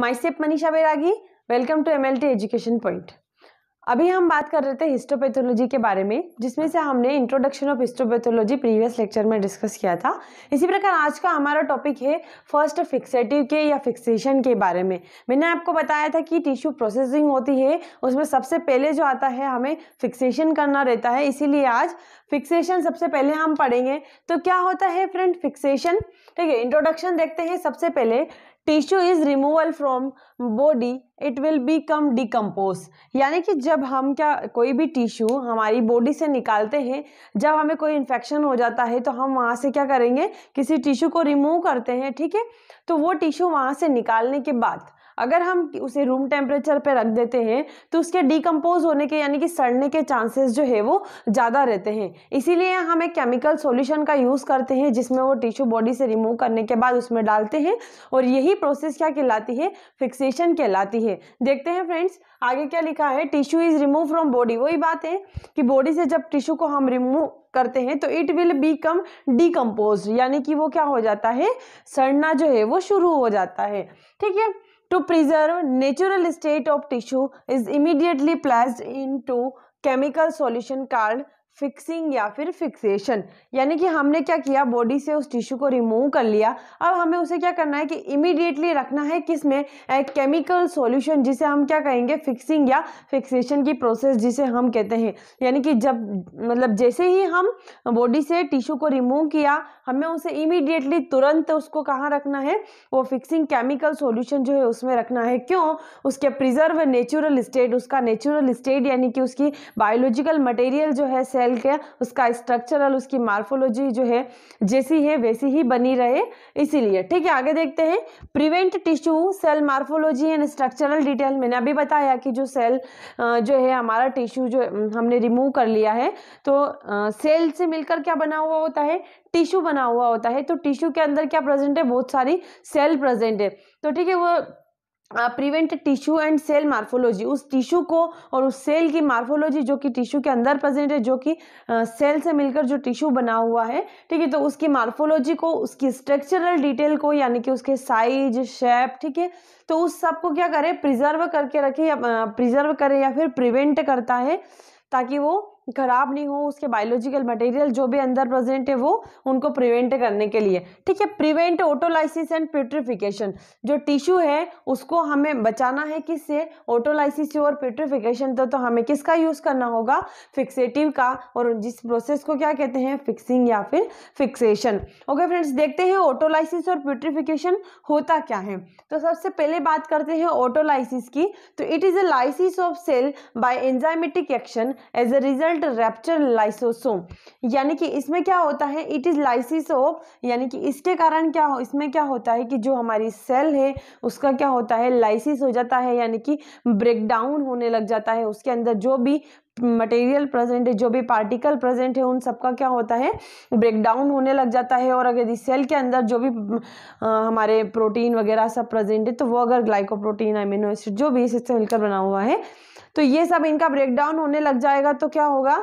my myself Manisha Bairagi welcome to M education point अभी हम बात कर रहे थे हिस्टोपैथोलॉजी के बारे में जिसमें से हमने introduction of histopathology previous lecture में डिस्कस किया था इसी प्रकार आज का हमारा टॉपिक है फर्स्ट फिक्सेटिव के या फिक्सेशन के बारे में मैंने आपको बताया था कि टिश्यू प्रोसेसिंग होती है उसमें सबसे पहले जो आता है हमें फिक्सेशन करना रहता है इसीलिए आज फिक्सेशन सबसे पहले हम पढ़ेंगे तो क्या होता है फ्रेंड फिक्सेशन ठीक है इंट्रोडक्शन देखते हैं सबसे पहले tissue is removal from body it will come decompose यानी कि जब हम क्या कोई भी टिश्यू हमारी बॉडी से निकालते हैं जब हमें कोई इन्फेक्शन हो जाता है तो हम वहाँ से क्या करेंगे किसी टिश्यू को रिमूव करते हैं ठीक है तो वो टिश्यू वहाँ से निकालने के बाद अगर हम उसे रूम टेम्परेचर पे रख देते हैं तो उसके डिकम्पोज होने के यानी कि सड़ने के चांसेस जो है वो ज़्यादा रहते हैं इसीलिए हम एक केमिकल सॉल्यूशन का यूज़ करते हैं जिसमें वो टिश्यू बॉडी से रिमूव करने के बाद उसमें डालते हैं और यही प्रोसेस क्या कहलाती है फिक्सेशन कहलाती है देखते हैं फ्रेंड्स आगे क्या लिखा है tissue is remove from body वही बात है कि बॉडी से जब टिश्यू को हम रिमूव करते हैं तो इट विल बीकम डिकम्पोज यानी कि वो क्या हो जाता है सड़ना जो है वो शुरू हो जाता है ठीक है to preserve natural state of tissue is immediately placed into chemical solution called fixing या फिर फिक्सेशन यानी कि हमने क्या किया बॉडी से उस टिश्यू को रिमूव कर लिया अब हमें उसे क्या करना है कि इमीडिएटली रखना है किस में एक केमिकल सॉल्यूशन जिसे हम क्या कहेंगे फिक्सिंग या फिक्सेशन की प्रोसेस जिसे हम कहते हैं यानी कि जब मतलब जैसे ही हम बॉडी से टिश्यू को रिमूव किया हमें उसे इमीडिएटली तुरंत उसको कहाँ रखना है वो फिक्सिंग केमिकल सॉल्यूशन जो है उसमें रखना है क्यों उसके प्रिजर्व नेचुरल स्टेट उसका नेचुरल स्टेट यानी कि उसकी बायोलॉजिकल मटेरियल जो है सेल के उसका स्ट्रक्चरल उसकी मार्फोलॉजी जो है जैसी है वैसी ही बनी रहे इसीलिए ठीक है आगे देखते हैं prevent tissue cell morphology and structural detail मैंने अभी बताया कि जो सेल जो है हमारा टिश्यू जो हमने रिमूव कर लिया है तो सेल से मिलकर क्या बना हुआ होता है टिश्यू बना हुआ होता है तो टिश्यू के अंदर क्या प्रेजेंट है बहुत सारी सेल प्रेजेंट है तो ठीक है वो prevent tissue and cell morphology उस टिश्यू को और उस सेल की मार्फोलॉजी जो कि टिश्यू के अंदर प्रेजेंट है जो कि सेल से मिलकर जो टिश्यू बना हुआ है ठीक है तो उसकी मार्फोलॉजी को उसकी स्ट्रक्चरल डिटेल को यानी कि उसके साइज शेप ठीक है तो उस सब को क्या करे प्रिजर्व करके रखे या प्रिजर्व करे या फिर प्रिवेंट करता है ताकि वो खराब नहीं हो उसके बायोलॉजिकल मटेरियल जो भी अंदर प्रेजेंट है वो उनको प्रिवेंट करने के लिए ठीक है प्रिवेंट ओटोलाइसिस एंड प्यूट्रिफिकेशन जो टिश्यू है उसको हमें बचाना है किससे ओटोलाइसिस और प्यूट्रिफिकेशन तो, तो हमें किसका यूज़ करना होगा फिक्सेटिव का और जिस प्रोसेस को क्या कहते हैं फिक्सिंग या फिर फिक्सेशन ओके फ्रेंड्स देखते हैं ओटोलाइसिस और प्यूट्रिफिकेशन होता क्या है तो सबसे पहले बात करते हैं ओटोलाइसिस की तो it is a lysis of cell by enzymatic action as a result adult rupture lysosome यानी कि इसमें क्या होता है इट इज़ लाइसिस ऑफ यानी कि इसके कारण क्या हो इसमें क्या होता है कि जो हमारी सेल है उसका क्या होता है लाइसिस हो जाता है यानी कि ब्रेकडाउन होने लग जाता है उसके अंदर जो भी मटेरियल प्रेजेंट है जो भी पार्टिकल प्रेजेंट है उन सबका क्या होता है ब्रेकडाउन होने लग जाता है और अगर यदि सेल के अंदर जो भी आ, हमारे प्रोटीन वगैरह सब प्रेजेंट है तो वो अगर ग्लाइकोप्रोटीन अमीनो एसिड जो भी इससे मिलकर बना हुआ है तो ये सब इनका ब्रेकडाउन होने लग जाएगा तो क्या होगा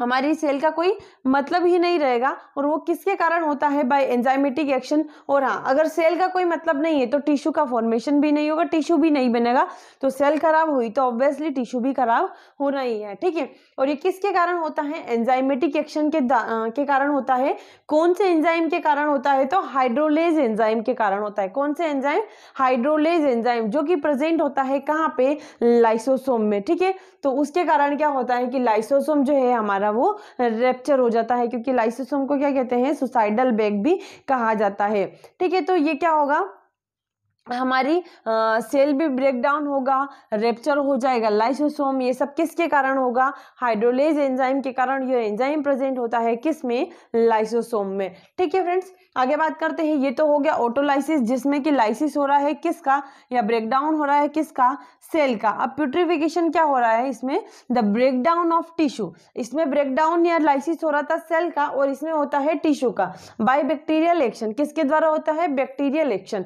हमारी सेल का कोई मतलब ही नहीं रहेगा और वो किसके कारण होता है बाय एंजाइमेटिक एक्शन और हाँ अगर सेल का कोई मतलब नहीं है तो टिश्यू का फॉर्मेशन भी नहीं होगा टिश्यू भी नहीं बनेगा तो सेल खराब हुई तो ऑब्वियसली टिश्यू भी खराब होना ही है ठीक है और ये किसके कारण होता है एंजाइमेटिक एक्शन के आ, के कारण होता है कौन से एंजाइम के कारण होता है तो हाइड्रोलेज एंजाइम के कारण होता है कौन से एंजाइम हाइड्रोलेज एंजाइम जो कि प्रेजेंट होता है कहाँ पे लाइसोसोम में ठीक है तो उसके कारण क्या होता है कि लाइसोसोम जो है हमारा हमारा वो रेप्चर हो जाता है क्योंकि लाइसोसोम को क्या कहते हैं सुसाइडल बैग भी कहा जाता है ठीक है तो ये क्या होगा हमारी सेल भी ब्रेक डाउन होगा रेप्चर हो जाएगा लाइसोसोम ये सब किसके कारण होगा हाइड्रोलेज एंजाइम के कारण ये एंजाइम प्रेजेंट होता है किस में लाइसोसोम में ठीक है फ्रेंड्स आगे बात करते हैं ये तो हो गया ऑटोलाइसिस जिसमें कि लाइसिस हो रहा है किसका या ब्रेकडाउन हो रहा है किसका सेल का अब प्यूट्रिफिकेशन क्या हो रहा है इसमें द ब्रेकडाउन ऑफ टिश्यू इसमें ब्रेकडाउन या लाइसिस हो रहा था सेल का और इसमें होता है टिश्यू का बाई बैक्टीरियल एक्शन किसके द्वारा होता है बैक्टीरियल एक्शन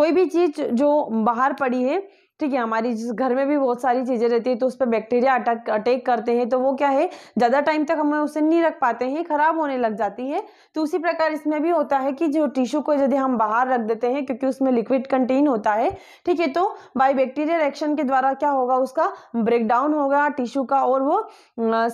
कोई भी चीज़ जो बाहर पड़ी है ठीक है हमारी जिस घर में भी बहुत सारी चीज़ें रहती है तो उस पर बैक्टीरिया अटक अटैक करते हैं तो वो क्या है ज़्यादा टाइम तक हमें उसे नहीं रख पाते हैं ख़राब होने लग जाती है तो उसी प्रकार इसमें भी होता है कि जो टिश्यू को यदि हम बाहर रख देते हैं क्योंकि उसमें लिक्विड कंटेन होता है ठीक है तो बाई बैक्टीरिया रिएक्शन के द्वारा क्या होगा उसका ब्रेकडाउन होगा टिश्यू का और वो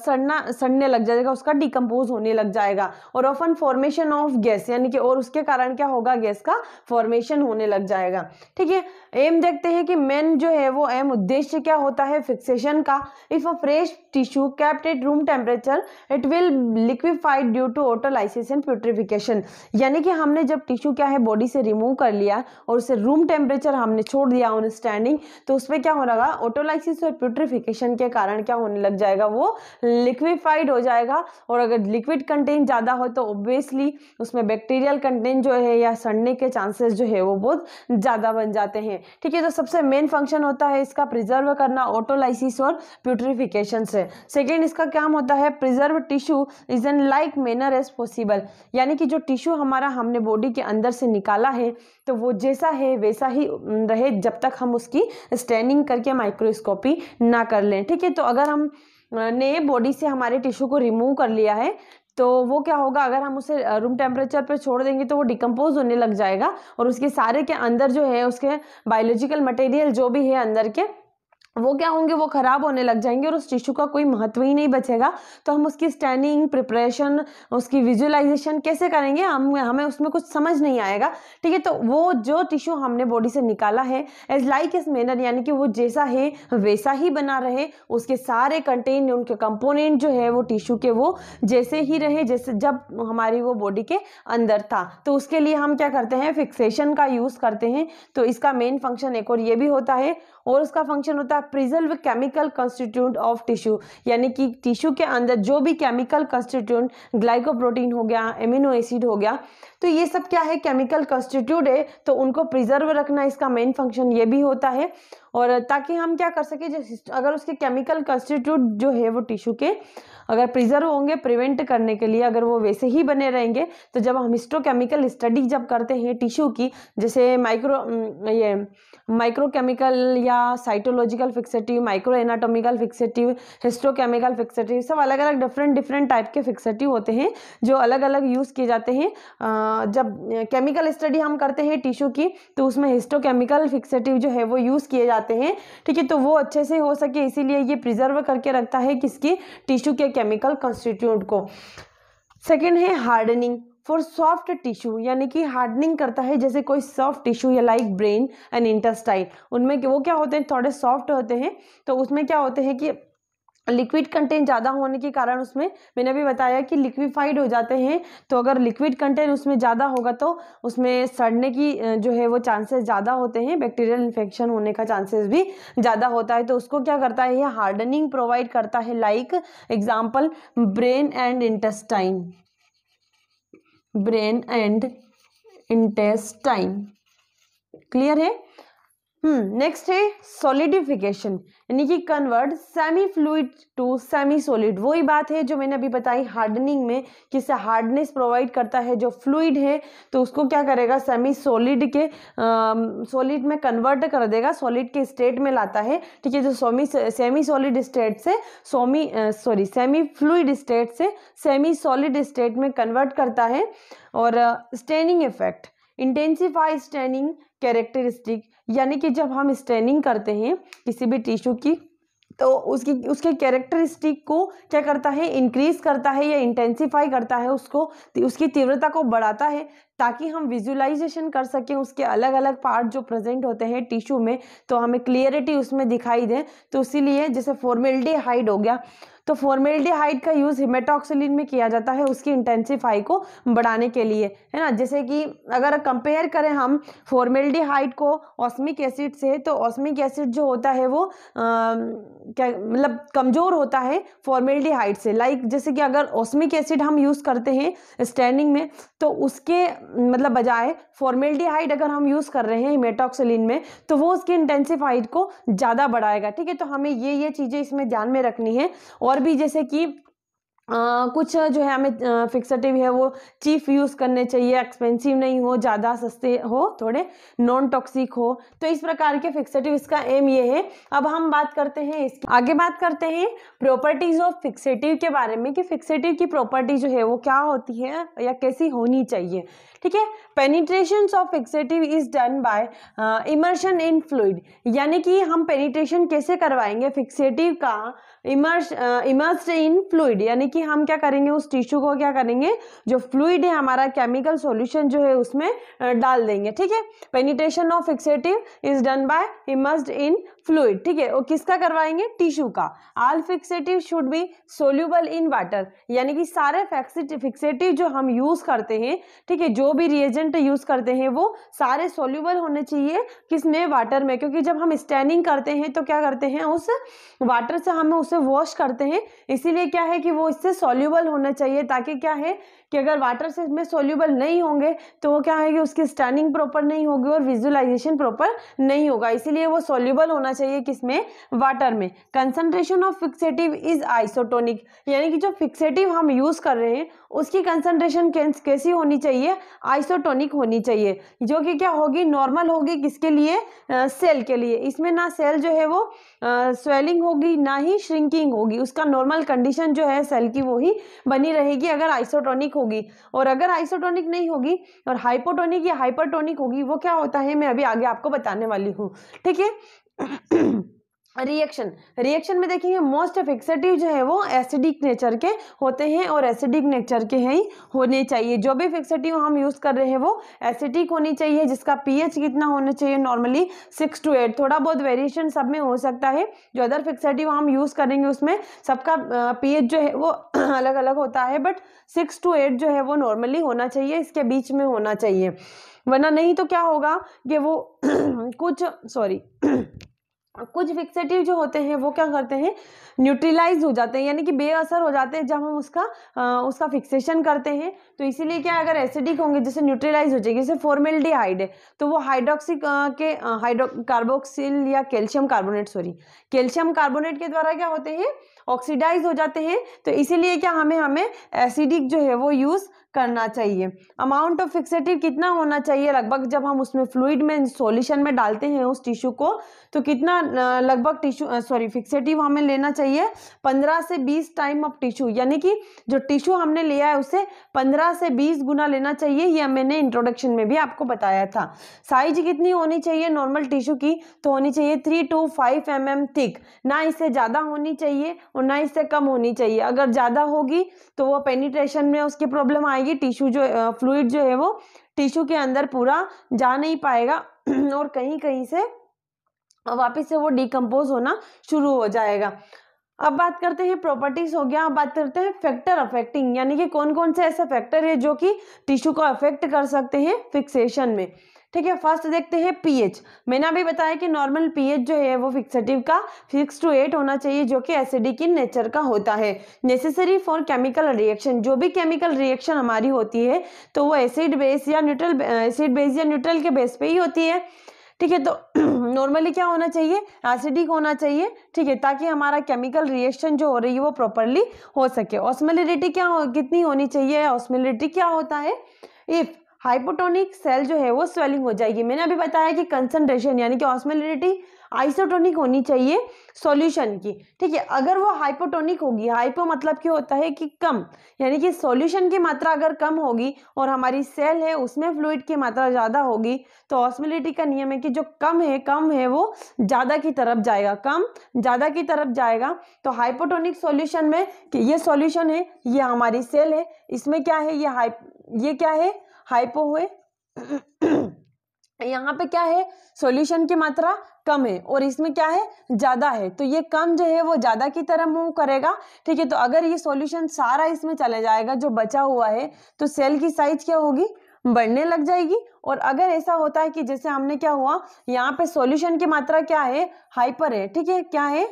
सड़ना सड़ने लग जाएगा उसका डिकम्पोज होने लग जाएगा और ऑफन फॉर्मेशन ऑफ गैस यानी कि और उसके कारण क्या होगा गैस का फॉर्मेशन होने लग जाएगा ठीक है एम देखते हैं कि मेन एम जो है वो एम उद्देश्य क्या होता है फिक्सेशन का if a fresh tissue kept at room temperature it will liquefied due to autolysis and putrefaction यानी कि हमने जब टिश्यू क्या है बॉडी से रिमूव कर लिया और उसे रूम टेम्परेचर हमने छोड़ दिया ऑन स्टैंडिंग तो उसमें क्या हो रहा ऑटोलाइसिस और प्यूट्रिफिकेशन के कारण क्या होने लग जाएगा वो लिक्विफाइड हो जाएगा और अगर लिक्विड कंटेंट ज़्यादा हो तो ऑब्वियसली उसमें बैक्टीरियल कंटेंट जो है या सड़ने के चांसेस जो है वो बहुत ज़्यादा बन जाते हैं ठीक है तो सबसे मेन फंक्शन फंक्शन होता है इसका प्रिजर्व करना ऑटोलाइसिस और प्यूट्रिफिकेशन से सेकेंड इसका क्या होता है preserve tissue is an like manner as possible यानी कि जो टिश्यू हमारा हमने बॉडी के अंदर से निकाला है तो वो जैसा है वैसा ही रहे जब तक हम उसकी स्टैनिंग करके माइक्रोस्कोपी ना कर लें ठीक है तो अगर हम ने बॉडी से हमारे टिश्यू को रिमूव कर लिया है तो वो क्या होगा अगर हम उसे रूम टेम्परेचर पर छोड़ देंगे तो वो डिकम्पोज होने लग जाएगा और उसके सारे के अंदर जो है उसके बायोलॉजिकल मटेरियल जो भी है अंदर के वो क्या होंगे वो ख़राब होने लग जाएंगे और उस टिश्यू का कोई महत्व ही नहीं बचेगा तो हम उसकी स्टैंडिंग प्रिपरेशन उसकी विजुअलाइजेशन कैसे करेंगे हम हमें उसमें कुछ समझ नहीं आएगा ठीक है तो वो जो टिश्यू हमने बॉडी से निकाला है एज लाइक इस मैनर यानी कि वो जैसा है वैसा ही बना रहे उसके सारे कंटेंट उनके कंपोनेंट जो है वो टिश्यू के वो जैसे ही रहे जैसे जब हमारी वो बॉडी के अंदर था तो उसके लिए हम क्या करते हैं फिक्सेशन का यूज़ करते हैं तो इसका मेन फंक्शन एक और ये भी होता है और उसका फंक्शन होता है preserve chemical constitute of tissue यानी कि टिश्यू के अंदर जो भी केमिकल कंस्टिट्यूट ग्लाइकोप्रोटीन हो गया एमिनो एसिड हो गया तो ये सब क्या है केमिकल कंस्टिट्यूट है तो उनको प्रिजर्व रखना इसका मेन फंक्शन ये भी होता है और ताकि हम क्या कर सकें जो अगर उसके केमिकल कंस्टिट्यूट जो है वो टिश्यू के अगर प्रिजर्व होंगे प्रिवेंट करने के लिए अगर वो वैसे ही बने रहेंगे तो जब हम हिस्टोकेमिकल स्टडी जब करते हैं टिश्यू की जैसे माइक्रो ये माइक्रोकेमिकल या cytological fixative micro anatomical fixative histochemical fixative सब अलग अलग डिफरेंट डिफरेंट टाइप के फिक्सेटिव होते हैं जो अलग अलग यूज़ किए जाते हैं जब केमिकल स्टडी हम करते हैं टिश्यू की तो उसमें हिस्टोकेमिकल फिक्सेटिव जो है वो यूज़ किए जाते जाते हैं ठीक है तो वो अच्छे से हो सके इसीलिए ये प्रिजर्व करके रखता है किसकी टिश्यू के केमिकल कंस्टिट्यूट को सेकेंड है हार्डनिंग फॉर सॉफ्ट टिश्यू यानी कि हार्डनिंग करता है जैसे कोई सॉफ्ट टिश्यू या लाइक ब्रेन एंड इंटेस्टाइन उनमें वो क्या होते हैं थोड़े सॉफ्ट होते हैं तो उसमें क्या होते हैं कि लिक्विड कंटेंट ज़्यादा होने के कारण उसमें मैंने अभी बताया कि लिक्विफाइड हो जाते हैं तो अगर लिक्विड कंटेंट उसमें ज़्यादा होगा तो उसमें सड़ने की जो है वो चांसेस ज़्यादा होते हैं बैक्टीरियल इन्फेक्शन होने का चांसेस भी ज़्यादा होता है तो उसको क्या करता है ये हार्डनिंग प्रोवाइड करता है like example brain and intestine brain and intestine clear है नेक्स्ट hmm, है सॉलिडिफिकेशन यानी कि convert semi fluid to semi solid वही बात है जो मैंने अभी बताई हार्डनिंग में किससे हार्डनेस प्रोवाइड करता है जो फ्लूड है तो उसको क्या करेगा सेमी सॉलिड के सॉलिड में कन्वर्ट कर देगा सॉलिड के स्टेट में लाता है ठीक है जो सोमी सेमी सॉलिड स्टेट से semi sorry semi fluid state से सेमी सॉलिड स्टेट में कन्वर्ट करता है और staining effect intensify staining characteristic यानी कि जब हम स्टेनिंग करते हैं किसी भी टिश्यू की तो उसकी उसके कैरेक्टरिस्टिक को क्या करता है इंक्रीज़ करता है या इंटेंसिफाई करता है उसको उसकी तीव्रता को बढ़ाता है ताकि हम विजुलाइजेशन कर सकें उसके अलग अलग पार्ट जो प्रेजेंट होते हैं टिश्यू में तो हमें क्लियरिटी उसमें दिखाई दे तो इसीलिए जैसे फॉर्मेलिटी हाइड हो गया तो फॉर्मेल्डिहाइड का यूज़ हिमेटॉक्सिलिन में किया जाता है उसकी इंटेंसिफाई को बढ़ाने के लिए है ना जैसे कि अगर कंपेयर करें हम फॉर्मेल्डिहाइड को ऑस्मिक एसिड से तो ऑस्मिक एसिड जो होता है वो आ, क्या मतलब कमज़ोर होता है फॉर्मेल्डिहाइड से लाइक जैसे कि अगर ऑस्मिक एसिड हम यूज़ करते हैं स्टैंडिंग में तो उसके मतलब बजाय फॉर्मेल्डिहाइड अगर हम यूज़ कर रहे हैं हिमेटॉक्सिलिन में तो वो उसकी इंटेंसिफाइड को ज़्यादा बढ़ाएगा ठीक है तो हमें ये ये चीज़ें इसमें ध्यान में रखनी है और और भी जैसे कि आ, कुछ जो है हमें फिक्सटिव है वो चीप यूज़ करने चाहिए एक्सपेंसिव नहीं हो ज़्यादा सस्ते हो थोड़े नॉन टॉक्सिक हो तो इस प्रकार के फिक्सटिव इसका एम ये है अब हम बात करते हैं इसकी आगे बात करते हैं प्रॉपर्टीज़ ऑफ फिक्सेटिव के बारे में कि फिक्सेटिव की प्रॉपर्टी जो है वो क्या होती है या कैसी होनी चाहिए ठीक है penetration of fixative is done by immersion in fluid यानी कि हम पेनिट्रेशन कैसे करवाएंगे फिक्सेटिव का इमर्स इमर्स्ड इन फ्लूड यानी कि हम क्या करेंगे उस टिश्यू को क्या करेंगे जो फ्लूड है हमारा केमिकल सोल्यूशन जो है उसमें डाल देंगे ठीक है penetration of fixative is done by immersed in fluid ठीक है और किसका करवाएंगे टिश्यू का all fixative should be soluble in water यानी कि सारे फिक्सेटिव जो हम यूज़ करते हैं ठीक है जो भी रिएजेंट यूज़ करते हैं वो सारे सोल्यूबल होने चाहिए किसमें वाटर में क्योंकि जब हम स्टैनिंग करते हैं तो क्या करते हैं उस वाटर से हमें उसे वॉश करते हैं इसीलिए क्या है कि वो इससे सॉल्यूबल होना चाहिए ताकि क्या है कि अगर वाटर से इसमें सोल्यूबल नहीं होंगे तो वो क्या है उसकी स्टैंडिंग प्रॉपर नहीं होगी और विजुलाइजेशन प्रॉपर नहीं होगा इसीलिए वो सोल्यूबल होना चाहिए किसमें वाटर में concentration of fixative is isotonic यानी कि जो फिक्सेटिव हम यूज़ कर रहे हैं उसकी कंसनट्रेशन कैसी होनी चाहिए आइसोटोनिक होनी चाहिए जो कि क्या होगी नॉर्मल होगी किसके लिए सेल के लिए इसमें ना सेल जो है वो स्वेलिंग होगी ना ही श्रिंकिंग होगी उसका नॉर्मल कंडीशन जो है सेल की वो ही बनी रहेगी अगर आइसोटोनिक होगी और अगर आइसोटोनिक नहीं होगी और हाइपोटोनिक या हाइपरटोनिक होगी वो क्या होता है मैं अभी आगे आपको बताने वाली हूँ ठीक है रिएक्शन रिएक्शन में देखेंगे मोस्ट फिक्सेटिव जो है वो एसिडिक नेचर के होते हैं और एसिडिक नेचर के हैं ही होने चाहिए जो भी फिक्सेटिव हम यूज़ कर रहे हैं वो एसिडिक होनी चाहिए जिसका पीएच कितना होना चाहिए नॉर्मली सिक्स टू एट थोड़ा बहुत वेरिएशन सब में हो सकता है जो अदर फिक्सेटिव हम यूज़ करेंगे उसमें सबका पी जो है वो अलग अलग होता है बट सिक्स टू एट जो है वो नॉर्मली होना चाहिए इसके बीच में होना चाहिए वरना नहीं तो क्या होगा कि वो कुछ सॉरी कुछ फिक्सेटिव जो होते हैं वो क्या करते हैं न्यूट्रलाइज हो जाते हैं यानी कि बेअसर हो जाते हैं जब हम उसका आ, उसका फिक्सेशन करते हैं तो इसीलिए क्या अगर एसिडिक होंगे जैसे न्यूट्रलाइज हो जाएगी जैसे फॉर्मेल्डिहाइड है तो वो हाइड्रोक्सिक के हाइड्रो कार्बोक्सिल या calcium carbonate sorry calcium carbonate के द्वारा क्या होते हैं ऑक्सीडाइज हो जाते हैं तो इसीलिए क्या हमें हमें एसिडिक जो है वो यूज़ करना चाहिए अमाउंट ऑफ फिक्सेटिव कितना होना चाहिए लगभग जब हम उसमें फ्लूड में सॉल्यूशन में डालते हैं उस टिश्यू को तो कितना लगभग टिश्यू सॉरी फिक्सेटिव हमें लेना चाहिए पंद्रह से बीस टाइम ऑफ टिश्यू यानी कि जो टिश्यू हमने लिया है उसे पंद्रह से बीस गुना लेना चाहिए यह मैंने इंट्रोडक्शन में भी आपको बताया था साइज कितनी होनी चाहिए नॉर्मल टिश्यू की तो होनी चाहिए three to five M M thick ना इससे ज़्यादा होनी चाहिए और ना इससे कम होनी चाहिए अगर ज़्यादा होगी तो वो पेनिट्रेशन में उसकी प्रॉब्लम आएगी ये टिश्यू जो फ्लूड जो है वो टिश्यू के अंदर पूरा जा नहीं पाएगा और कहीं कहीं से वापस से वो डिकम्पोज होना शुरू हो जाएगा अब बात करते हैं प्रॉपर्टीज हो गया अब बात करते हैं फैक्टर अफेक्टिंग यानी कि कौन कौन से ऐसे फैक्टर है जो कि टिश्यू को अफेक्ट कर सकते हैं फिक्सेशन में ठीक है फर्स्ट देखते हैं पीएच मैंने अभी बताया कि नॉर्मल पीएच जो है वो फिक्सटिव का सिक्स टू एट होना चाहिए जो कि एसिडिक की नेचर का होता है नेसेसरी फॉर केमिकल रिएक्शन जो भी केमिकल रिएक्शन हमारी होती है तो वो एसिड बेस या न्यूट्रल एसिड बेस या न्यूट्रल के बेस पे ही होती है ठीक है तो नॉर्मली क्या होना चाहिए एसिडिक होना चाहिए ठीक है ताकि हमारा केमिकल रिएक्शन जो हो रही है वो प्रॉपरली हो सके ऑस्मेलिटी क्या हो कितनी होनी चाहिए ऑस्मेलिटी क्या होता है इफ़ हाइपोटोनिक सेल जो है वो स्वेलिंग हो जाएगी मैंने अभी बताया कि कंसनट्रेशन यानी कि ऑस्मेलिटी आइसोटोनिक होनी चाहिए सॉल्यूशन की ठीक है अगर वो हाइपोटोनिक होगी हाइपो मतलब क्या होता है कि कम यानी कि सॉल्यूशन की मात्रा अगर कम होगी और हमारी सेल है उसमें फ्लूड की मात्रा ज़्यादा होगी तो ऑस्मिलिटी का नियम है कि जो कम है कम है वो ज़्यादा की तरफ जाएगा कम ज़्यादा की तरफ जाएगा तो हाइपोटोनिक सोल्यूशन में कि ये सोल्यूशन है ये हमारी सेल है इसमें क्या है ये हाइप ये क्या है हाइपो हुए यहाँ पे क्या है सॉल्यूशन की मात्रा कम है और इसमें क्या है ज़्यादा है तो ये कम जो है वो ज़्यादा की तरह मूव करेगा ठीक है तो अगर ये सॉल्यूशन सारा इसमें चला जाएगा जो बचा हुआ है तो सेल की साइज क्या होगी बढ़ने लग जाएगी और अगर ऐसा होता है कि जैसे हमने क्या हुआ यहाँ पे सॉल्यूशन की मात्रा क्या है हाइपर है ठीक है क्या है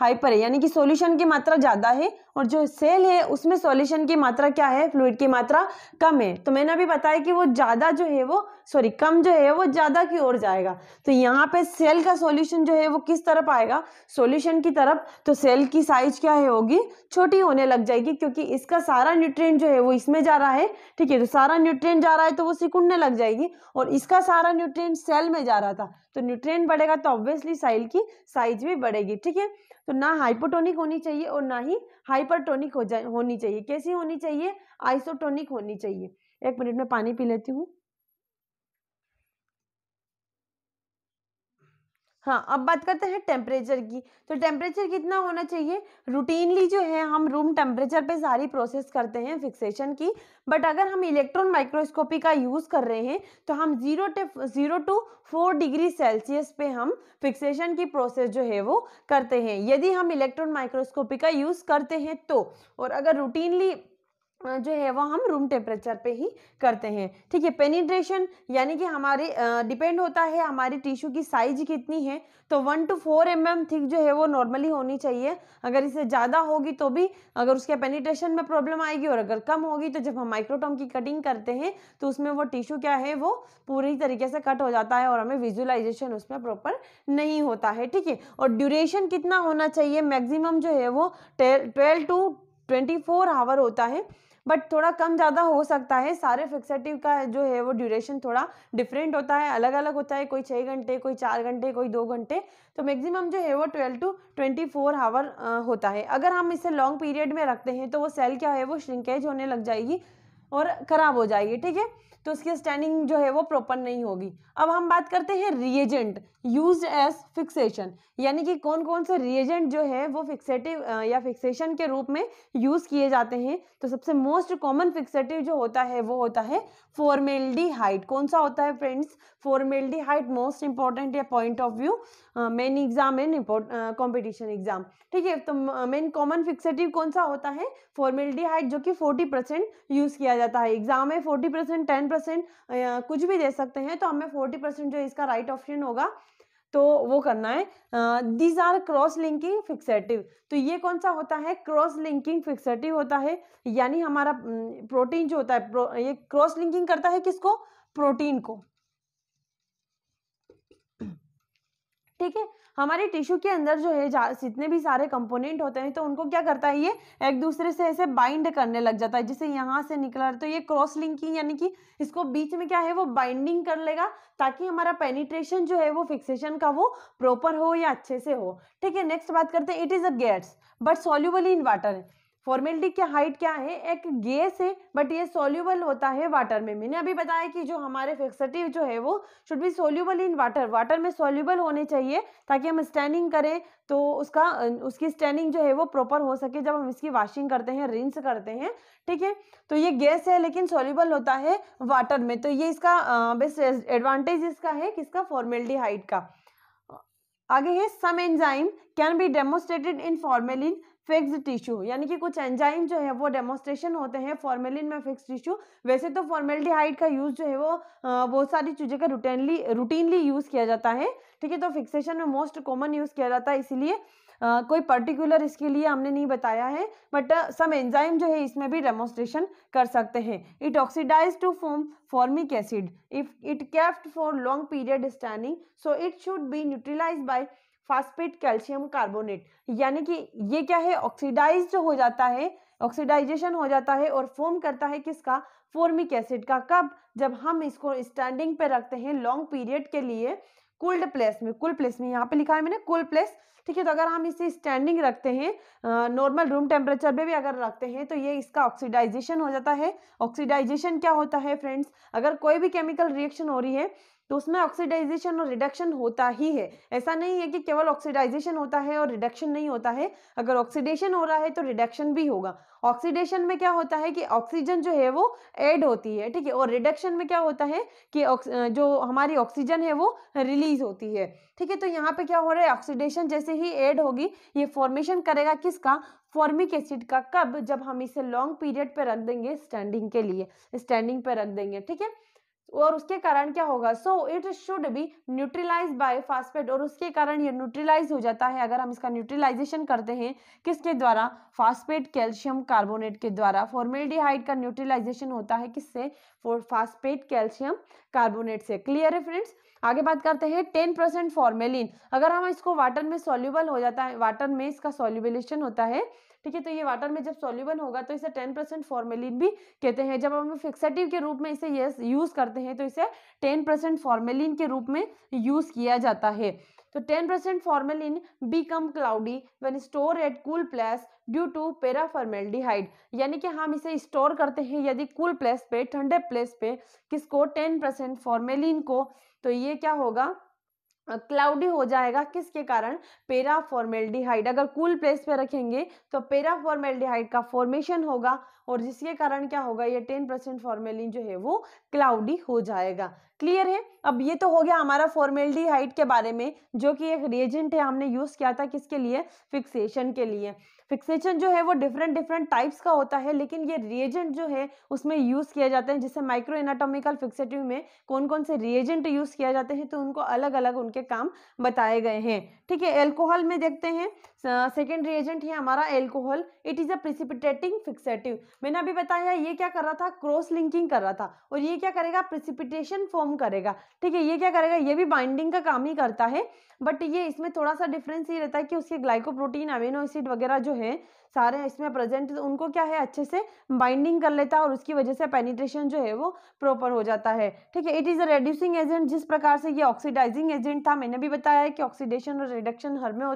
हाइपर है यानी कि सॉल्यूशन की मात्रा ज़्यादा है और जो सेल है उसमें सॉल्यूशन की मात्रा क्या है फ्लूड की मात्रा कम है तो मैंने अभी बताया कि वो ज़्यादा जो है वो सॉरी कम जो है वो ज़्यादा की ओर जाएगा तो यहाँ पे सेल का सॉल्यूशन जो है वो किस तरफ आएगा सॉल्यूशन की तरफ तो सेल की साइज क्या है होगी छोटी होने लग जाएगी क्योंकि इसका सारा न्यूट्रिएंट जो है वो इसमें जा रहा है ठीक है तो सारा न्यूट्रिएंट जा रहा है तो वो सिकुड़ने लग जाएगी और इसका सारा न्यूट्रिएंट सेल में जा रहा था तो न्यूट्रिएंट बढ़ेगा तो ऑब्वियसली साइल की साइज भी बढ़ेगी ठीक है तो ना हाइपोटोनिक होनी चाहिए और ना ही हाइपरटोनिक हो जा होनी चाहिए कैसी होनी चाहिए आइसोटोनिक होनी चाहिए एक मिनट में पानी पी लेती हूँ हाँ अब बात करते हैं टेम्परेचर की तो टेम्परेचर कितना होना चाहिए रूटीनली जो है हम रूम टेम्परेचर पे सारी प्रोसेस करते हैं फिक्सेशन की बट अगर हम इलेक्ट्रॉन माइक्रोस्कोपी का यूज़ कर रहे हैं तो हम zero zero to four degree Celsius पे हम फिक्सेशन की प्रोसेस जो है वो करते हैं यदि हम इलेक्ट्रॉन माइक्रोस्कोपी का यूज़ करते हैं तो और अगर रूटीनली जो है वो हम रूम टेम्परेचर पे ही करते हैं ठीक है पेनिट्रेशन यानी कि हमारे डिपेंड होता है हमारी टिश्यू की साइज कितनी है तो one to four M M thick जो है वो नॉर्मली होनी चाहिए अगर इसे ज़्यादा होगी तो भी अगर उसके पेनिट्रेशन में प्रॉब्लम आएगी और अगर कम होगी तो जब हम माइक्रोटॉम की कटिंग करते हैं तो उसमें वो टिश्यू क्या है वो पूरी तरीके से कट हो जाता है और हमें विजुअलाइजेशन उसमें प्रॉपर नहीं होता है ठीक है और ड्यूरेशन कितना होना चाहिए मैक्सिमम जो है वो twelve to twenty four hour होता है बट थोड़ा कम ज़्यादा हो सकता है सारे फिक्सेटिव का जो है वो ड्यूरेशन थोड़ा डिफरेंट होता है अलग अलग होता है कोई छः घंटे कोई चार घंटे कोई दो घंटे तो मैक्सिमम जो है वो twelve to twenty four hour होता है अगर हम इसे लॉन्ग पीरियड में रखते हैं तो वो सेल क्या है वो श्रिंकेज होने लग जाएगी और ख़राब हो जाएगी ठीक है तो उसकी स्टैंडिंग जो है वो प्रॉपर नहीं होगी अब हम बात करते हैं रिएजेंट यूज एज फिक्सेशन यानी कि कौन कौन से रिएजेंट जो है वो फिक्सेटिव या फिक्सेशन के रूप में यूज़ किए जाते हैं तो सबसे मोस्ट कॉमन फिक्सेटिव जो होता है वो होता है फोरमेल्डी हाइट कौन सा होता है friends formaldehyde most important या point of view main exam and competition exam ठीक है तो मेन कॉमन फिक्सेटिव कौन सा होता है फॉर्मेलिटी जो कि फोर्टी परसेंट यूज़ किया जाता है एग्जाम में फोर्टी परसेंट टेन परसेंट कुछ भी दे सकते हैं तो हमें फोर्टी परसेंट जो इसका राइट right ऑप्शन होगा तो वो करना है these are cross linking fixative तो ये कौन सा होता है क्रॉस लिंकिंग फिक्सेटिव होता है यानी हमारा प्रोटीन जो होता है ये क्रॉस लिंकिंग करता है किसको प्रोटीन को ठीक है हमारे टिश्यू के अंदर जो है जितने भी सारे कंपोनेंट होते हैं तो उनको क्या करता है ये एक दूसरे से ऐसे बाइंड करने लग जाता है जैसे यहाँ से निकला तो ये क्रॉस लिंकिंग यानी कि इसको बीच में क्या है वो बाइंडिंग कर लेगा ताकि हमारा पेनिट्रेशन जो है वो फिक्सेशन का वो प्रॉपर हो या अच्छे से हो ठीक है नेक्स्ट बात करते हैं it is a gas but soluble in water फॉर्मेलिटी की हाइट क्या है एक गैस है बट ये सोल्यूबल होता है वाटर में मैंने अभी बताया कि जो हमारे फिक्सटिव जो है वो should be soluble in water water में सोल्यूबल होने चाहिए ताकि हम स्टैंडिंग करें तो उसका उसकी स्टैंडिंग जो है वो प्रॉपर हो सके जब हम इसकी वॉशिंग करते हैं रिंस करते हैं ठीक है तो ये गैस है लेकिन सोल्यूबल होता है वाटर में तो ये इसका बेस्ट एडवांटेज इसका है किसका फॉर्मेलिटी हाइट का आगे है some enzyme can be demonstrated in formalin fix tissue यानी कि कुछ एंजाइम जो है वो डेमोस्ट्रेशन होते हैं फॉर्मेलिन में फिक्स टिश्यू वैसे तो फॉर्मेलिटीहाइड का यूज़ जो है वो बहुत सारी चीज़ें का रूटीनली रूटीनली यूज़ किया जाता है ठीक है तो फिक्सेशन में मोस्ट कॉमन यूज़ किया जाता है इसीलिए Uh, कोई पर्टिकुलर इसके लिए हमने नहीं बताया है बट सम एंजाइम जो है इसमें भी डेमोस्ट्रेशन कर सकते हैं it oxidize to form formic acid if it kept for long period standing so it should be neutralize by phosphate calcium carbonate यानी कि ये क्या है ऑक्सीडाइज हो जाता है ऑक्सीडाइजेशन हो जाता है और फॉर्म करता है किसका फॉर्मिक एसिड का कब जब हम इसको स्टैंडिंग पे रखते हैं लॉन्ग पीरियड के लिए कूल्ड प्लेस में कूल प्लेस में यहाँ पे लिखा है मैंने कूल प्लेस ठीक है तो अगर हम इसे स्टैंडिंग रखते हैं नॉर्मल रूम टेम्परेचर पे भी अगर रखते हैं तो ये इसका ऑक्सीडाइजेशन हो जाता है ऑक्सीडाइजेशन क्या होता है फ्रेंड्स अगर कोई भी केमिकल रिएक्शन हो रही है तो उसमें ऑक्सीडाइजेशन और रिडक्शन होता ही है ऐसा नहीं है कि केवल ऑक्सीडाइजेशन होता है और रिडक्शन नहीं होता है अगर ऑक्सीडेशन हो रहा है तो रिडक्शन भी होगा ऑक्सीडेशन में क्या होता है कि ऑक्सीजन जो है वो ऐड होती है ठीक है और रिडक्शन में क्या होता है कि जो हमारी ऑक्सीजन है वो रिलीज होती है ठीक है तो यहाँ पे क्या हो रहा है ऑक्सीडेशन जैसे ही ऐड होगी ये फॉर्मेशन करेगा किसका फॉर्मिक एसिड का कब जब हम इसे लॉन्ग पीरियड पे रख देंगे स्टैंडिंग के लिए स्टैंडिंग पे रख देंगे ठीक है और उसके कारण क्या होगा so it should be neutralize by phosphate और उसके कारण ये न्यूट्रलाइज हो जाता है अगर हम इसका न्यूट्रिलाइजेशन करते हैं किसके द्वारा फास्फेट कैल्शियम कार्बोनेट के द्वारा फॉर्मेल्डिहाइड का न्यूट्रिलाइजेशन होता है किससे फास्फेट कैल्शियम कार्बोनेट से क्लियर है फ्रेंड्स आगे बात करते हैं टेन परसेंट फॉर्मेलिन अगर हम इसको वाटर में सोल्यूबल हो जाता है वाटर में इसका सोल्यूबलेशन होता है ठीक है तो ये वाटर में जब सोल्यूबल होगा तो इसे टेन परसेंट फॉर्मेलिन भी कहते हैं जब हम फिक्सेटिव के रूप में इसे यस यूज करते हैं तो इसे टेन परसेंट फॉर्मेलिन के रूप में यूज किया जाता है तो ten percent formalin become cloudy when store at cool place due to paraformaldehyde यानी कि हम इसे स्टोर करते हैं यदि कूल प्लेस पे ठंडे प्लेस पे किसको टेन परसेंट फॉर्मेलिन को तो ये क्या होगा क्लाउडी हो जाएगा किसके कारण पेरा फॉर्मेल्डिहाइड अगर कूल प्लेस पे रखेंगे तो पेरा फॉर्मेल्डिहाइड का फॉर्मेशन होगा और जिसके कारण क्या होगा ये टेन परसेंट फॉर्मेलिन जो है वो क्लाउडी हो जाएगा क्लियर है अब ये तो हो गया हमारा फॉर्मेल्डिहाइड के बारे में जो कि एक रिएजेंट है हमने यूज़ किया था किसके लिए फिक्सेशन के लिए फिक्सेशन जो है वो डिफरेंट डिफरेंट टाइप्स का होता है लेकिन ये रिएजेंट जो है उसमें यूज़ किया जाता है जैसे माइक्रो एनाटोमिकल फिक्सेटिव में कौन कौन से रिएजेंट यूज़ किया जाते हैं तो उनको अलग अलग उनके काम बताए गए हैं ठीक है एल्कोहल में देखते हैं सेकेंड रिएजेंट है हमारा alcohol it is a precipitating fixative मैंने अभी बताया ये क्या कर रहा था क्रॉस लिंकिंग कर रहा था और ये क्या करेगा प्रिसिपिटेशन फॉर्म करेगा ठीक है ये क्या करेगा ये भी बाइंडिंग का काम ही करता है बट ये इसमें थोड़ा सा डिफरेंस ये रहता है कि उसके ग्लाइकोप्रोटीन अमीनो एसिड वगैरह जो है सारे इसमें प्रेजेंट उनको क्या है अच्छे से बाइंडिंग कर लेता है और उसकी वजह से पेनिट्रेशन जो है वो प्रॉपर हो जाता है ठीक है it is a reducing agent जिस प्रकार से ये ऑक्सीडाइजिंग एजेंट था मैंने भी बताया है कि ऑक्सीडेशन और रिडक्शन हर में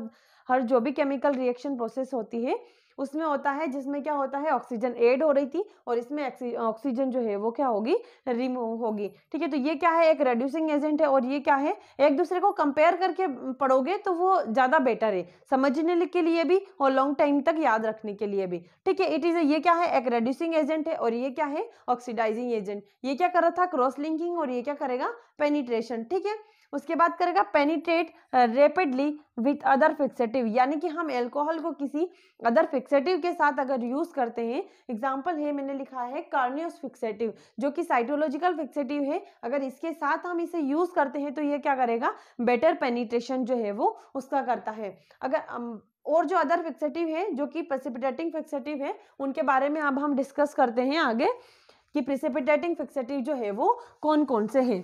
हर जो भी केमिकल रिएक्शन प्रोसेस होती है उसमें होता है जिसमें क्या होता है ऑक्सीजन एड हो रही थी और इसमें ऑक्सीजन जो है वो क्या होगी रिमूव होगी ठीक है तो ये क्या है एक रेड्यूसिंग एजेंट है और ये क्या है एक दूसरे को कंपेयर करके पढ़ोगे तो वो ज़्यादा बेटर है समझने के लिए भी और लॉन्ग टाइम तक याद रखने के लिए भी ठीक है इट इज़ ये क्या है एक रेड्यूसिंग एजेंट है और ये क्या है ऑक्सीडाइजिंग एजेंट ये क्या कर रहा था क्रॉस लिंकिंग और ये क्या करेगा पेनिट्रेशन ठीक है उसके बाद करेगा penetrate rapidly with other fixative यानी कि हम एल्कोहल को किसी अदर फिक्सेटिव के साथ अगर यूज़ करते हैं एग्जाम्पल है मैंने लिखा है कार्नियस फिक्सेटिव जो कि साइटोलॉजिकल फिक्सेटिव है अगर इसके साथ हम इसे यूज़ करते हैं तो ये क्या करेगा बेटर पेनिट्रेशन जो है वो उसका करता है अगर um, और जो अदर फिक्सेटिव है जो कि प्रसिपिटेटिंग फिक्सेटिव है उनके बारे में अब हम डिस्कस करते हैं आगे कि प्रिसिपिटेटिंग फिक्सेटिव जो है वो कौन कौन से हैं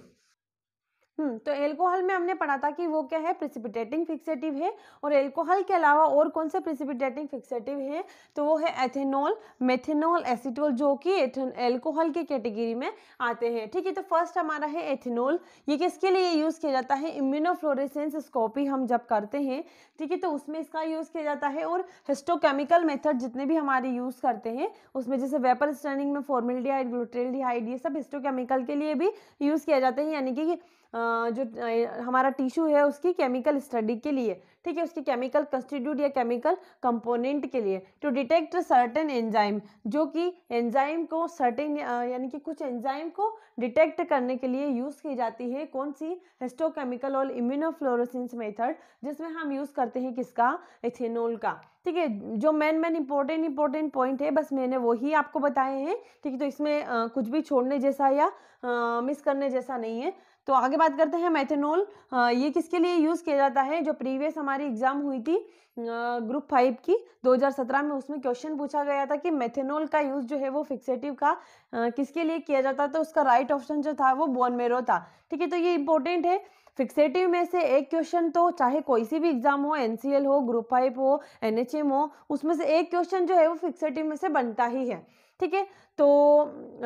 हम्म, तो एल्कोहल में हमने पढ़ा था कि वो क्या है प्रिसिपिटेटिंग फिक्सेटिव है और एल्कोहल के अलावा और कौन से प्रिसिपिटेटिंग फिक्सेटिव हैं तो वो है एथेनॉल मेथेनॉल एसिटोल जो कि एल्कोहल के कैटेगरी में आते हैं ठीक है तो फर्स्ट हमारा है एथेनॉल ये किसके लिए यूज़ किया जाता है इम्यूनोफ्लोरेसेंस स्कोपी हम जब करते हैं ठीक है तो उसमें इसका यूज़ किया जाता है और हिस्टोकेमिकल मेथड जितने भी हमारे यूज़ करते हैं उसमें जैसे वेपर स्टर्निंग में फॉर्मिल डिहाइड ग्लूटेल डिहाइड ये सब हिस्टोकेमिकल के लिए भी यूज़ किया जाता है यानी कि जो हमारा टिश्यू है उसकी केमिकल स्टडी के लिए ठीक है उसकी केमिकल कंस्टिट्यूट या केमिकल कंपोनेंट के लिए टू डिटेक्ट सर्टेन एंजाइम जो कि एंजाइम को सर्टेन यानी कि कुछ एंजाइम को डिटेक्ट करने के लिए यूज़ की जाती है कौन सी हिस्टोकेमिकल और इम्यूनोफ्लोरोसिन मेथड जिसमें हम यूज़ करते हैं किसका इथेनोल का ठीक है जो main main important important point है बस मैंने वही आपको बताए हैं ठीक है तो इसमें आ, कुछ भी छोड़ने जैसा या आ, मिस करने जैसा नहीं है तो आगे बात करते हैं मैथेनॉल ये किसके लिए यूज़ किया जाता है जो प्रीवियस हमारी एग्जाम हुई थी ग्रुप फाइव की 2017 में उसमें क्वेश्चन पूछा गया था कि मेथेनॉल का यूज़ जो है वो फिक्सेटिव का किसके लिए किया जाता था तो उसका राइट ऑप्शन जो था वो मेरो था ठीक है तो ये इंपॉर्टेंट है फिक्सेटिव में से एक क्वेश्चन तो चाहे कोई सी भी एग्जाम हो एनसीएल हो ग्रुप फाइव हो एनएचएम हो उसमें से एक क्वेश्चन जो है वो फिक्सेटिव में से बनता ही है ठीक है तो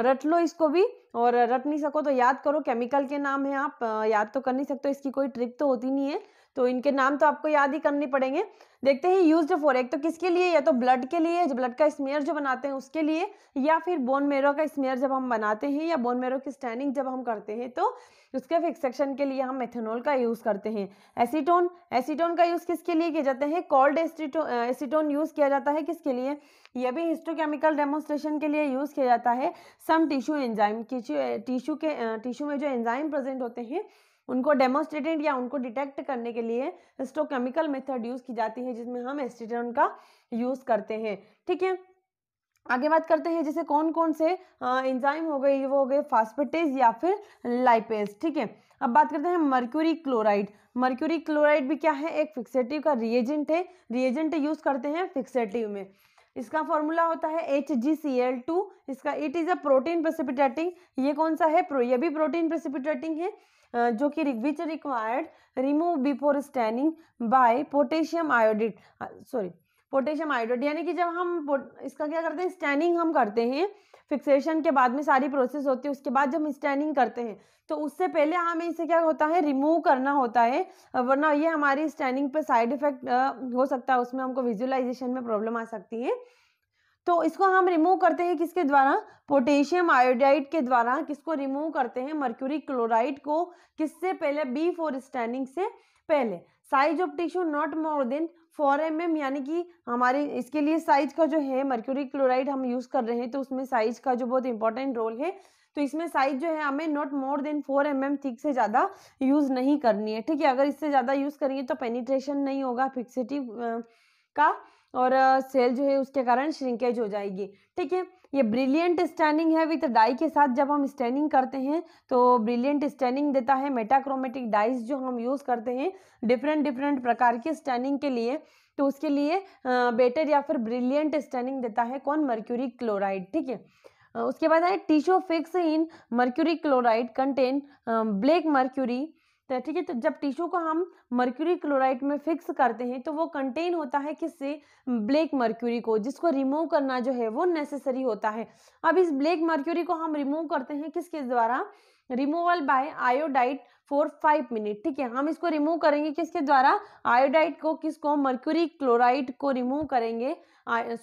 रट लो इसको भी और रट नहीं सको तो याद करो केमिकल के नाम है आप याद तो कर नहीं सकते इसकी कोई ट्रिक तो होती नहीं है तो इनके नाम तो आपको याद ही करने पड़ेंगे देखते हैं यूज फॉर एक तो किसके लिए या तो ब्लड के लिए ब्लड का स्मेयर जो बनाते हैं उसके लिए या फिर बोन मेरो का स्मेयर जब हम बनाते हैं या बोन मेरो की स्टैंडिंग जब हम करते हैं तो उसके फिक्सेशन के लिए हम मेथेनॉल का यूज़ करते हैं एसीटोन एसीटोन का यूज़ किसके लिए किया जाता है कोल्ड एसिटो एसीटोन यूज़ किया जाता है किसके लिए यह भी हिस्टोकेमिकल डेमोस्ट्रेशन के लिए यूज़ किया जाता है सम टिश्यू एंजाइम टिश्यू के टिश्यू में जो एंजाइम प्रेजेंट होते हैं उनको डेमोस्ट्रेटेड या उनको डिटेक्ट करने के लिए हिस्टोकेमिकल मेथड यूज़ की जाती है जिसमें हम एस्टेटोन का यूज़ करते हैं ठीक है आगे बात करते हैं जैसे कौन कौन से एंजाइम हो गए वो हो गए फास्पेटेज या फिर लाइपेज ठीक है अब बात करते हैं मर्क्यूरी क्लोराइड मर्क्यूरी क्लोराइड भी क्या है एक फिक्सेटिव का रिएजेंट है रिएजेंट यूज़ करते हैं फिक्सेटिव में इसका फॉर्मूला होता है H G C L two इसका it is a protein precipitating ये कौन सा है प्रो ये भी प्रोटीन प्रेसिपिटेटिंग है जो कि which required remove before staining by potassium iodide sorry potassium iodide यानी कि जब हम इसका क्या करते हैं स्टैनिंग हम करते हैं फिक्सेशन के बाद में सारी प्रोसेस होती है उसके बाद जब हम स्टैनिंग करते हैं तो उससे पहले हमें इसे क्या होता है रिमूव करना होता है वरना ये हमारी स्टैनिंग पे साइड इफेक्ट हो सकता है उसमें हमको विजुअलाइजेशन में प्रॉब्लम आ सकती है तो इसको हम रिमूव करते हैं किसके द्वारा पोटेशियम आयोडाइड के द्वारा किसको रिमूव करते हैं मर्क्यूरी क्लोराइड को किससे पहले बी फोर स्टैंडिंग से पहले size of tissue not more than four M M यानी कि हमारे इसके लिए साइज का जो है मर्क्यूरी क्लोराइड हम यूज़ कर रहे हैं तो उसमें साइज का जो बहुत इंपॉर्टेंट रोल है तो इसमें साइज जो है हमें not more than four M M ठीक से ज़्यादा यूज़ नहीं करनी है ठीक है अगर इससे ज़्यादा यूज़ करेंगे तो पेनिट्रेशन नहीं होगा फिक्सिटी का और सेल जो है उसके कारण श्रिंकेज हो जाएगी ठीक है ये ब्रिलियंट स्टैनिंग है विथ डाई के साथ जब हम स्टैनिंग करते हैं तो ब्रिलियंट स्टैनिंग देता है मेटाक्रोमेटिक डाइज जो हम यूज़ करते हैं डिफरेंट डिफरेंट प्रकार के स्टैनिंग के लिए तो उसके लिए बेटर या फिर ब्रिलियंट स्टैनिंग देता है कौन मर्क्यूरी क्लोराइड ठीक है उसके बाद है tissue fix in mercury chloride contain black mercury तो ठीक है तो जब टिश्यू को हम मर्क्यूरी क्लोराइड में फिक्स करते हैं तो वो कंटेन होता है किससे ब्लैक मर्क्यूरी को जिसको रिमूव करना जो है वो नेसेसरी होता है अब इस ब्लैक मर्क्यूरी को हम रिमूव करते हैं किसके द्वारा removal by iodide for five minute ठीक है हम इसको रिमूव करेंगे किसके द्वारा आयोडाइट को किसको मर्क्यूरी क्लोराइड को रिमूव करेंगे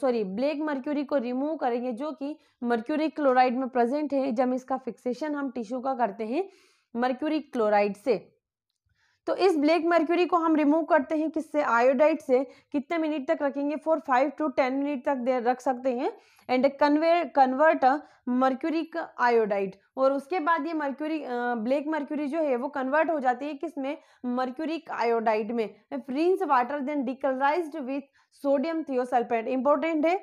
सॉरी ब्लैक मर्क्यूरी को रिमूव करेंगे जो कि मर्क्यूरी क्लोराइड में प्रेजेंट है जब इसका फिक्सेशन हम टिश्यू का करते हैं मर्क्यूरी क्लोराइड से तो इस ब्लैक मर्क्यूरी को हम रिमूव करते हैं किससे आयोडाइड से कितने मिनट तक रखेंगे for five to ten minute तक दे रख सकते हैं एंड कन्वे कन्वर्ट मर्क्यूरी का आयोडाइड और उसके बाद ये मर्क्यूरी ब्लैक मर्क्यूरी जो है वो कन्वर्ट हो जाती है किसमें मर्क्यूरिक आयोडाइड में फ्रीन्स water then decolourise with sodium thiosulphate important है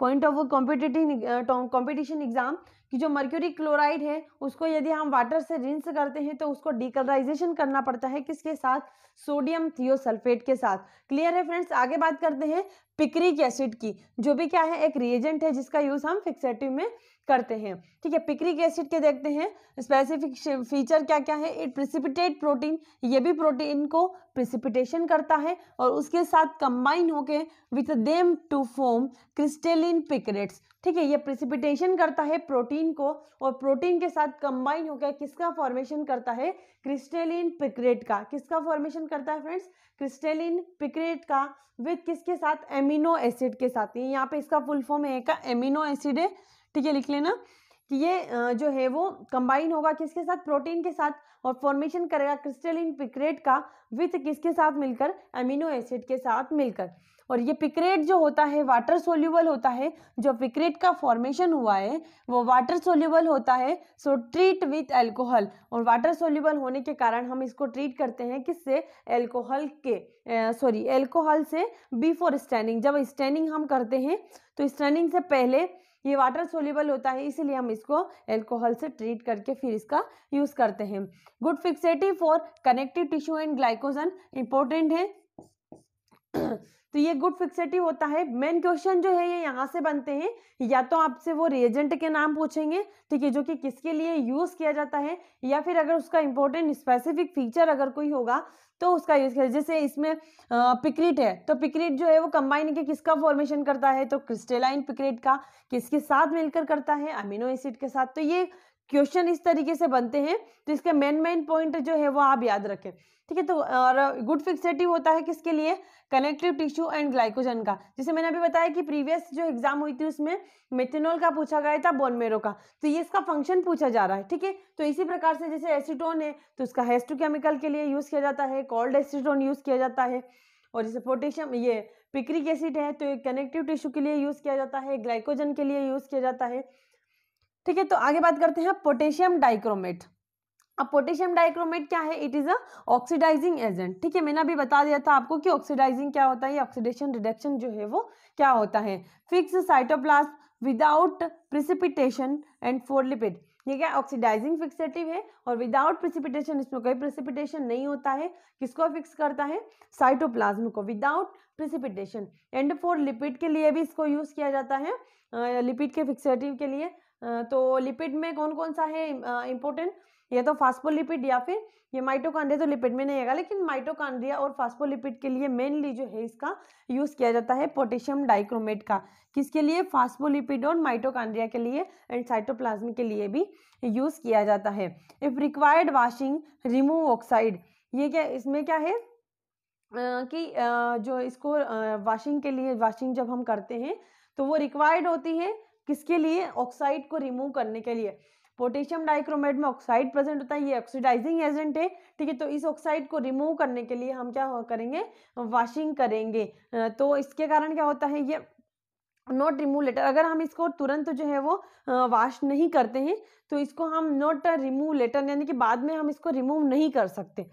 point of competitive competition exam कि जो मर्क्यूरी क्लोराइड है उसको यदि हम वाटर से रिंस करते हैं तो उसको डिकलराइजेशन करना पड़ता है किसके साथ सोडियम थियोसल्फेट के साथ क्लियर है फ्रेंड्स आगे बात करते हैं पिक्रिक एसिड की जो भी क्या है एक रिएजेंट है जिसका यूज़ हम फिक्सेटिव में करते हैं ठीक है पिक्रिक एसिड के देखते हैं स्पेसिफिक फीचर क्या क्या है इट प्रिसिपिटेट प्रोटीन ये भी प्रोटीन को प्रिसिपिटेशन करता है और उसके साथ कंबाइन होके with them to form crystalline picrates ठीक है ये प्रिसिपिटेशन करता है प्रोटीन को और प्रोटीन के साथ कंबाइन होकर किसका फॉर्मेशन करता है क्रिस्टेलिन पिकरेट का किसका फॉर्मेशन करता है फ्रेंड्स क्रिस्टेलिन पिकरेट का विथ किसके साथ एमिनो एसिड के साथ यहाँ पे इसका फुल फॉर्म है का एमिनो एसिड है ठीक है लिख लेना कि ये जो है वो कंबाइन होगा किसके साथ प्रोटीन के साथ और फॉर्मेशन करेगा क्रिस्टलिन पिक्रेट का विथ किसके साथ मिलकर अमीनो एसिड के साथ मिलकर और ये पिक्रेट जो होता है वाटर सोल्यूबल होता है जो पिक्रेट का फॉर्मेशन हुआ है वो वाटर सोल्यूबल होता है सो ट्रीट विथ एल्कोहल और वाटर सोल्यूबल होने के कारण हम इसको ट्रीट करते हैं किससे एल्कोहल के सॉरी एल्कोहल से बिफोर स्टैनिंग जब स्टैनिंग हम करते हैं तो स्टैनिंग से पहले ये वाटर सोल्यूबल होता है इसीलिए हम इसको एल्कोहल से ट्रीट करके फिर इसका यूज़ करते हैं good fixative for connective tissue and glycogen important है तो ये गुड फिक्सिटी होता है मेन क्वेश्चन जो है ये यहाँ से बनते हैं या तो आपसे वो रिएजेंट के नाम पूछेंगे ठीक है जो कि किसके लिए यूज़ किया जाता है या फिर अगर उसका इंपॉर्टेंट स्पेसिफिक फीचर अगर कोई होगा तो उसका यूज़ किया जैसे इसमें पिक्रिट है तो पिक्रिट जो है वो कंबाइन के किसका फॉर्मेशन करता है तो क्रिस्टेलाइन पिक्रिट का किसके साथ मिलकर करता है अमीनो एसिड के साथ तो ये क्वेश्चन इस तरीके से बनते हैं तो इसके मेन मेन पॉइंट जो है वो आप याद रखें ठीक है तो और गुड फिक्सेटिव होता है किसके लिए कनेक्टिव टिश्यू एंड ग्लाइकोजन का जैसे मैंने अभी बताया कि प्रीवियस जो एग्जाम हुई थी उसमें मेथेनॉल का पूछा गया था बोनमेरो का तो ये इसका फंक्शन पूछा जा रहा है ठीक है तो इसी प्रकार से जैसे एसिटोन है तो उसका हेस्टोकेमिकल के लिए यूज़ किया जाता है कोल्ड एसिटोन यूज़ किया जाता है और जैसे पोटेशियम ये पिक्रिक एसिड है तो ये कनेक्टिव टिश्यू के लिए यूज़ किया जाता है ग्लाइकोजन के लिए यूज़ किया जाता है ठीक है तो आगे बात करते हैं पोटेशियम डाइक्रोमेट अब पोटेशियम डाइक्रोमेट क्या है it is a oxidising agent ठीक है मैंने अभी बता दिया था आपको कि ऑक्सीडाइजिंग क्या होता है ऑक्सीडेशन रिडक्शन जो है वो क्या होता है fix cytoplasm without precipitation and for lipid ये क्या ऑक्सीडाइजिंग फिक्सेटिव है और विदाउट प्रिसिपिटेशन इसमें कोई प्रिसिपिटेशन नहीं होता है किसको फिक्स करता है साइटोप्लाज्म को without precipitation and for lipid के लिए भी इसको यूज़ किया जाता है लिपिड के फिक्सेटिव के लिए तो लिपिड में कौन कौन सा है इम्पोर्टेंट uh, या तो फास्फोलिपिड या फिर ये माइटोकांड्रिया तो लिपिड में नहीं आएगा लेकिन माइटोकांड्रिया और फास्फोलिपिड के लिए मेनली जो है इसका यूज़ किया जाता है पोटेशियम डाइक्रोमेट का किसके लिए फास्फोलिपिड और माइटोकांड्रिया के लिए एंड साइटोप्लाज्म के लिए भी यूज़ किया जाता है if required washing remove oxide ये क्या इसमें क्या है कि जो इसको uh, वाशिंग के लिए वाशिंग जब हम करते हैं तो वो रिक्वायर्ड होती है किसके लिए ऑक्साइड को रिमूव करने के लिए पोटेशियम डाइक्रोमेट में ऑक्साइड प्रेजेंट होता है ये ऑक्सीडाइजिंग एजेंट है ठीक है तो इस ऑक्साइड को रिमूव करने के लिए हम क्या करेंगे वॉशिंग करेंगे तो इसके कारण क्या होता है ये नोट रिमूव लेटर अगर हम इसको तुरंत जो है वो वॉश नहीं करते हैं तो इसको हम नोट रिमूव लेटर यानी कि बाद में हम इसको रिमूव नहीं कर सकते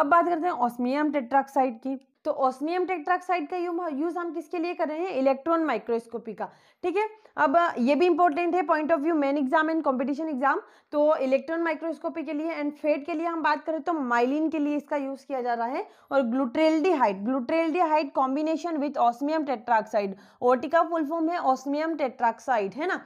अब बात करते हैं ऑस्मियम टेट्राक्साइड की तो ऑस्मियम टेट्राक्साइड का यूज हम किसके लिए कर रहे हैं इलेक्ट्रॉन माइक्रोस्कोपी का ठीक है अब ये भी इंपॉर्टेंट है point of view main exam and competition exam तो इलेक्ट्रॉन माइक्रोस्कोपी के लिए एंड फेट के लिए हम बात करें तो माइलिन के लिए इसका यूज किया जा रहा है और ग्लूट्रेल्डिहाइड हाइट कॉम्बिनेशन विथ ऑस्मियम टेट्राक्साइड ओटिका फुल फॉर्म है ऑस्मियम टेट्राक्साइड है ना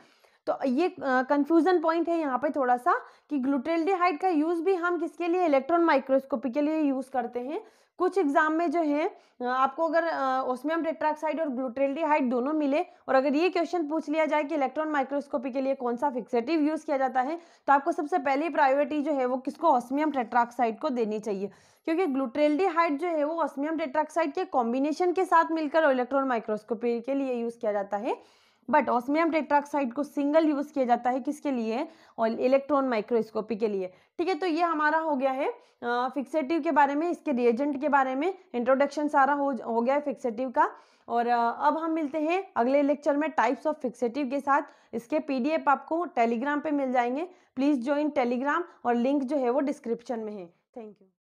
तो ये कंफ्यूजन uh, पॉइंट है यहाँ पे थोड़ा सा कि ग्लूटेल्डिहाइड का यूज़ भी हम किसके लिए इलेक्ट्रॉन माइक्रोस्कोपी के लिए यूज़ करते हैं कुछ एग्जाम में जो है आपको अगर ओस्मियम टेट्राक्साइड और ग्लूटेल्डिहाइड दोनों मिले और अगर ये क्वेश्चन पूछ लिया जाए कि इलेक्ट्रॉन माइक्रोस्कोपी के लिए कौन सा फिक्सेटिव यूज किया जाता है तो आपको सबसे पहली प्रायोरिटी जो है वो किसको ऑस्मियम टेट्राक्साइड को देनी चाहिए क्योंकि ग्लूटेल्डिहाइड जो है वो ऑस्मियम टेट्राक्साइड के कॉम्बिनेशन के साथ मिलकर इलेक्ट्रॉन माइक्रोस्कोपी के लिए यूज किया जाता है बट ऑस्मियम टेट्राक्साइड को सिंगल यूज़ किया जाता है किसके लिए और इलेक्ट्रॉन माइक्रोस्कोपी के लिए ठीक है तो ये हमारा हो गया है फिक्सेटिव के बारे में इसके रिएजेंट के बारे में इंट्रोडक्शन सारा हो हो गया है फिक्सेटिव का और अब हम मिलते हैं अगले लेक्चर में टाइप्स ऑफ फिक्सेटिव के साथ इसके पीडीएफ आपको टेलीग्राम पे मिल जाएंगे प्लीज़ ज्वाइन टेलीग्राम और लिंक जो है वो डिस्क्रिप्शन में है थैंक यू